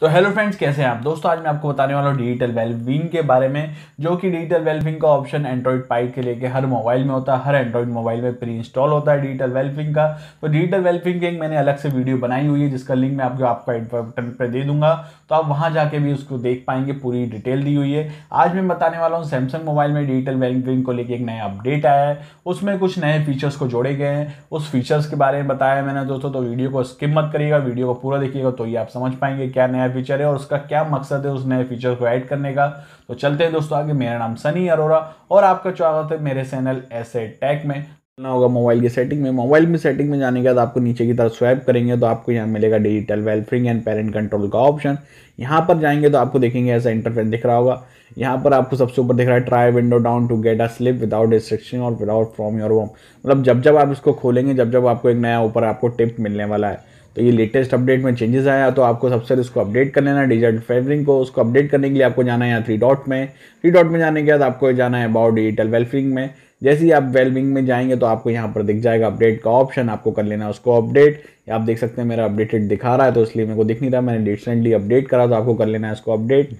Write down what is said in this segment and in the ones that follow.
तो hello friends कैसे हैं आप दोस्तों आज मैं आपको बताने वाला हूँ डिजिटल वेलविंग के बारे में जो कि डिजिटल वेलविंग का ऑप्शन एंड्रॉइड पाइप के लेके हर मोबाइल में होता है हर एंड्रॉइड मोबाइल में प्री इंस्टॉल होता है डिजिटल वेलबिंग का तो डिजिटल वेलबिंग की एक मैंने अलग से वीडियो बनाई हुई है जिसका लिंक मैं आपको आपका बटन पर दे दूंगा तो आप वहाँ जाके भी उसको देख पाएंगे पूरी डिटेल दी हुई है आज मैं बताने वाला हूँ सैमसंग मोबाइल में डिजिटल वेलविंग को लेकर एक नया अपडेट आया है उसमें कुछ नए फीचर्स को जोड़े गए हैं उस फीचर्स के बारे में बताया मैंने दोस्तों तो वीडियो को स्किप मत करिएगा वीडियो को पूरा देखिएगा तो ये आप समझ पाएंगे क्या नया नया फीचर है और उसका क्या मकसद है उस नए फीचर को ऐड करने का तो चलते हैं दोस्तों आगे मेरा नाम सनी अरोरा और आपका स्वागत है मेरे चैनल एस टैक में ना होगा मोबाइल की सेटिंग में मोबाइल में सेटिंग में जाने के बाद आपको नीचे की तरफ स्वैप करेंगे तो आपको यहाँ मिलेगा digital wellbeing and parent control का ऑप्शन यहाँ पर जाएंगे तो आपको देखेंगे ऐसा इंटरफेस दिख रहा होगा यहाँ पर आपको सबसे ऊपर दिख रहा है try wind down to get a sleep without restriction और विदाउट फ्रॉम योर होम मतलब जब जब आप इसको खोलेंगे जब जब आपको एक नया ऊपर आपको टिप मिलने वाला है तो ये लेटेस्ट अपडेट में चेंजेस आया तो आपको सबसे इसको अपडेट कर लेना डिजिटल फेवरिंग को उसको अपडेट करने के लिए आपको जाना है यहाँ थ्री डॉट में थ्री डॉट में जाने के बाद आपको जाना है अबाउट डिजिटल वेलफिंग में जैसे ही आप वेलविंग में जाएंगे तो आपको यहाँ पर दिख जाएगा अपडेट का ऑप्शन आपको कर लेना उसको अपडेट आप देख सकते हैं मेरा अपडेटेड दिखा रहा है तो इसलिए मेरे को दिख नहीं रहा मैंने रिसेंटली अपडेट करा तो आपको कर लेना है उसको अपडेट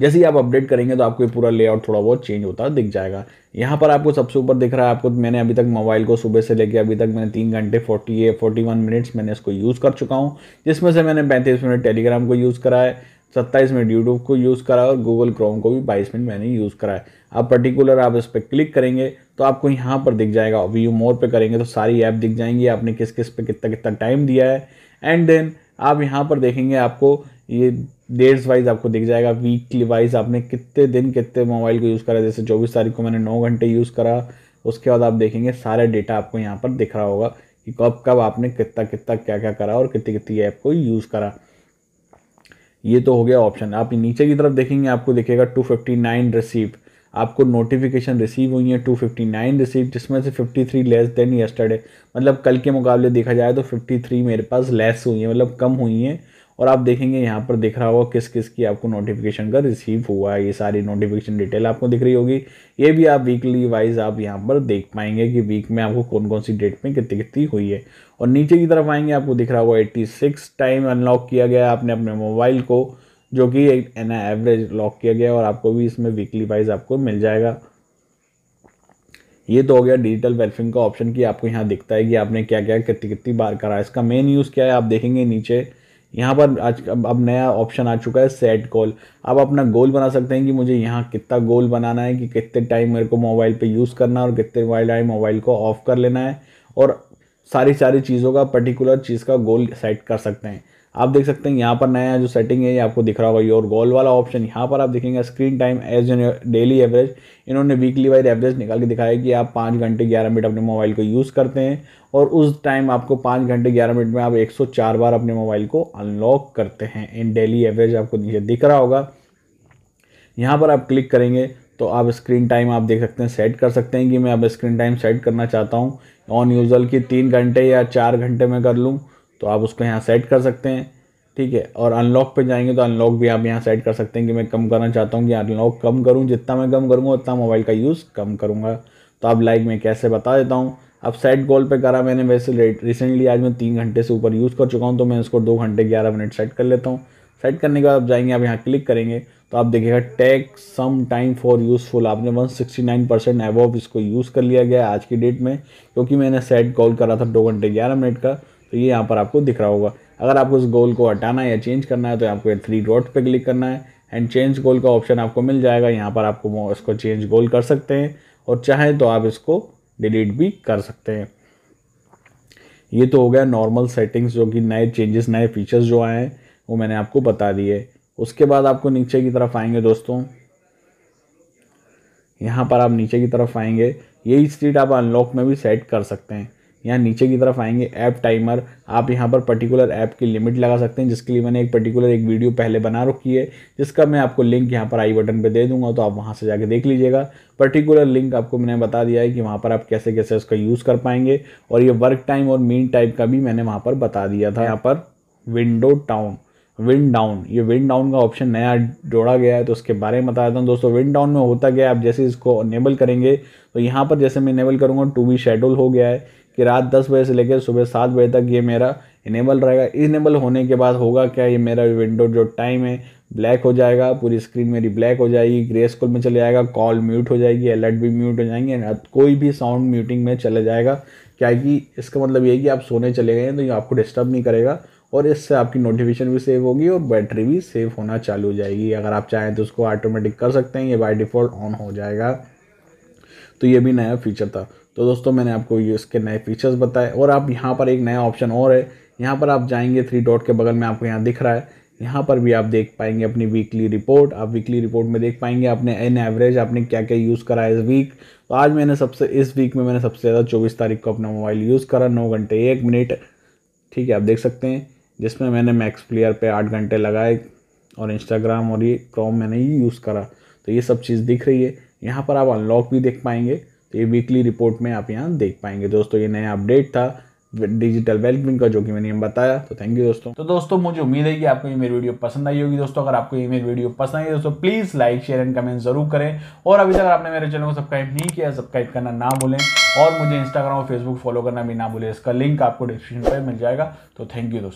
जैसे ही आप अपडेट करेंगे तो आपको ये पूरा लेआउट थोड़ा बहुत चेंज होता दिख जाएगा यहाँ पर आपको सबसे ऊपर दिख रहा है आपको मैंने अभी तक मोबाइल को सुबह से लेकर अभी तक मैंने तीन घंटे forty a forty one minutes मैंने इसको यूज़ कर चुका हूँ जिसमें से मैंने पैंतीस मिनट टेलीग्राम को यूज़ करा है सत्ताईस मिनट यूट्यूब को यूज़ करा और गूगल क्रोम को भी बाईस मिनट मैंने यूज़ करा है अब पर्टिकुलर आप इस पर क्लिक करेंगे तो आपको यहाँ पर दिख जाएगा व्यू मोर पे करेंगे तो सारी ऐप दिख जाएंगी आपने किस किस पे कितना कितना टाइम दिया है एंड देन आप यहाँ पर देखेंगे आपको ये डेट्स वाइज आपको दिख जाएगा वीकली वाइज आपने कितने दिन कितने मोबाइल को यूज़ करा जैसे चौबीस तारीख को मैंने नौ घंटे यूज़ करा उसके बाद आप देखेंगे सारे डेटा आपको यहाँ पर दिख रहा होगा कि कब कब आपने कितना कितना क्या क्या करा और कितनी कितनी ऐप को यूज़ करा ये तो हो गया ऑप्शन आप नीचे की तरफ देखेंगे आपको दिखेगा 259 रिसीव आपको नोटिफिकेशन रिसीव हुई है 259 रिसीव जिसमें से 53 लेस देन यस्टरडे मतलब कल के मुकाबले देखा जाए तो 53 मेरे पास लेस हुई है मतलब कम हुई है और आप देखेंगे यहाँ पर दिख रहा होगा किस किस की आपको नोटिफिकेशन का रिसीव हुआ है ये सारी नोटिफिकेशन डिटेल आपको दिख रही होगी ये भी आप वीकली वाइज आप यहाँ पर देख पाएंगे कि वीक में आपको कौन कौन सी डेट में कितनी कितनी हुई है और नीचे की तरफ आएंगे आपको दिख रहा होगा एट्टी सिक्स टाइम अनलॉक किया गया आपने अपने मोबाइल को जो कि एक एवरेज लॉक किया गया और आपको भी इसमें वीकली वाइज आपको मिल जाएगा ये तो हो गया डिजिटल वेल्फिंग का ऑप्शन कि आपको यहाँ दिखता है कि आपने क्या क्या कितनी कितनी बार करा इसका मेन यूज़ क्या है आप देखेंगे नीचे यहाँ पर आज अब नया ऑप्शन आ चुका है सेट गोल आप अपना गोल बना सकते हैं कि मुझे यहाँ कितना गोल बनाना है कि कितने टाइम मेरे को मोबाइल पे यूज़ करना है और कितने टाइम मोबाइल को ऑफ़ कर लेना है और सारी सारी चीज़ों का पर्टिकुलर चीज़ का गोल सेट कर सकते हैं आप देख सकते हैं यहाँ पर नया जो सेटिंग है ये आपको दिख रहा होगा योर गोल वाला ऑप्शन यहाँ पर आप देखेंगे screen time as an daily average इन्होंने वीकली वाइज एवरेज निकाल के दिखाया कि आप पाँच घंटे ग्यारह मिनट अपने मोबाइल को यूज़ करते हैं और उस टाइम आपको पाँच घंटे ग्यारह मिनट में आप एक बार अपने मोबाइल को अनलॉक करते हैं इन डेली एवरेज आपको नीचे दिख रहा होगा यहाँ पर आप क्लिक करेंगे तो आप स्क्रीन टाइम आप देख सकते हैं सेट कर सकते हैं कि मैं अब स्क्रीन टाइम सेट करना चाहता हूँ ऑन यूजल की तीन घंटे या चार घंटे में कर लूँ तो आप उसको यहाँ सेट कर सकते हैं ठीक है और अनलॉक पे जाएंगे तो अनलॉक भी आप यहाँ सेट कर सकते हैं कि मैं कम करना चाहता हूँ कि अनलॉक कम करूँ जितना मैं कम करूँगा उतना मोबाइल का यूज़ कम करूँगा तो आप लाइक मैं कैसे बता देता हूँ अब सेट गोल पे करा मैंने वैसे रिसेंटली आज मैं तीन घंटे से ऊपर यूज़ कर चुका हूँ तो मैं उसको दो घंटे ग्यारह मिनट सेट कर लेता हूँ सेट करने के बाद आप जाएंगे आप यहाँ क्लिक करेंगे तो आप देखिएगा take some time for useful आपने 169 परसेंट एवॉव इसको यूज़ कर लिया गया आज की डेट में क्योंकि मैंने सेट कॉल करा था दो घंटे ग्यारह मिनट का तो ये यहाँ पर आपको दिख रहा होगा अगर आपको उस गोल को हटाना है या चेंज करना है तो आपको थ्री डॉट पे क्लिक करना है एंड चेंज गोल का ऑप्शन आपको मिल जाएगा यहाँ पर आपको इसको चेंज गोल कर सकते हैं और चाहें तो आप इसको डिलीट भी कर सकते हैं ये तो हो गया नॉर्मल सेटिंग्स जो कि नए चेंजेस नए फीचर्स जो आए हैं वो मैंने आपको बता दिए उसके बाद आपको नीचे की तरफ आएंगे दोस्तों यहाँ पर आप नीचे की तरफ आएंगे यही स्ट्रीट आप अनलॉक में भी सेट कर सकते हैं यहाँ नीचे की तरफ आएंगे ऐप टाइमर आप यहाँ पर पर्टिकुलर ऐप की लिमिट लगा सकते हैं जिसके लिए मैंने एक पर्टिकुलर एक वीडियो पहले बना रखी है जिसका मैं आपको लिंक यहाँ पर आई बटन पर दे दूंगा तो आप वहाँ से जाके देख लीजिएगा पर्टिकुलर लिंक आपको मैंने बता दिया है कि वहाँ पर आप कैसे कैसे उसका यूज़ कर पाएंगे और ये वर्क टाइम और मीन टाइप का भी मैंने वहाँ पर बता दिया था यहाँ पर विंडो टाउन विंड डाउन ये विंड डाउन का ऑप्शन नया जोड़ा गया है तो उसके बारे में बताया था दोस्तों विंड डाउन में होता गया आप जैसे इसको इनेबल करेंगे तो यहाँ पर जैसे मैं इनेबल करूँगा टू बी शेड्यूल हो गया है कि रात दस बजे से लेकर सुबह सात बजे तक ये मेरा इनेबल रहेगा इनेबल होने के बाद होगा क्या ये मेरा विंडो जो टाइम है ब्लैक हो जाएगा पूरी स्क्रीन मेरी ब्लैक हो जाएगी ग्रे स्कूल में चले जाएगा कॉल म्यूट हो जाएगी अलर्ट भी म्यूट हो जाएंगे कोई भी साउंड म्यूटिंग में चले जाएगा क्या कि इसका मतलब ये है कि आप सोने चले गए हैं तो ये आपको डिस्टर्ब नहीं करेगा और इससे आपकी नोटिफिकेशन भी सेव होगी और बैटरी भी सेव होना चालू हो जाएगी अगर आप चाहें तो उसको ऑटोमेटिक कर सकते हैं ये बाय डिफ़ॉल्ट ऑन हो जाएगा तो ये भी नया फीचर था तो दोस्तों मैंने आपको ये इसके नए फीचर्स बताए और आप यहाँ पर एक नया ऑप्शन और है यहाँ पर आप जाएंगे थ्री डॉट के बगल में आपको यहाँ दिख रहा है यहाँ पर भी आप देख पाएंगे अपनी वीकली रिपोर्ट आप वीकली रिपोर्ट में देख पाएंगे आपने एन एवरेज आपने क्या क्या यूज़ करा इस वीक तो आज मैंने सबसे इस वीक में मैंने सबसे ज़्यादा चौबीस तारीख को अपना मोबाइल यूज़ करा नौ घंटे एक मिनट ठीक है आप देख सकते हैं जिसमें मैंने मैक्स प्लेयर पर आठ घंटे लगाए और इंस्टाग्राम और ये क्रोम मैंने ही यूज़ करा तो ये सब चीज़ दिख रही है यहाँ पर आप अनलॉक भी देख पाएंगे तो ये वीकली रिपोर्ट में आप यहाँ देख पाएंगे दोस्तों ये नया अपडेट था डिजिटल वेलबिंग का जो कि मैंने बताया तो थैंक यू दोस्तों तो दोस्तों मुझे उम्मीद है कि आपको ये मेरी वीडियो पसंद आई होगी दोस्तों अगर आपको ये मेरी वीडियो पसंद आई दोस्तों please like share and comment जरूर करें और अभी तक आपने मेरे चैनल को सब्सक्राइब नहीं किया सब्सक्राइब करना ना भूलें और मुझे इंस्टाग्राम और फेसबुक फॉलो करना भी ना भूलें इसका लिंक आपको डिस्क्रिप्शन पर मिल जाएगा तो थैंक यू दोस्तों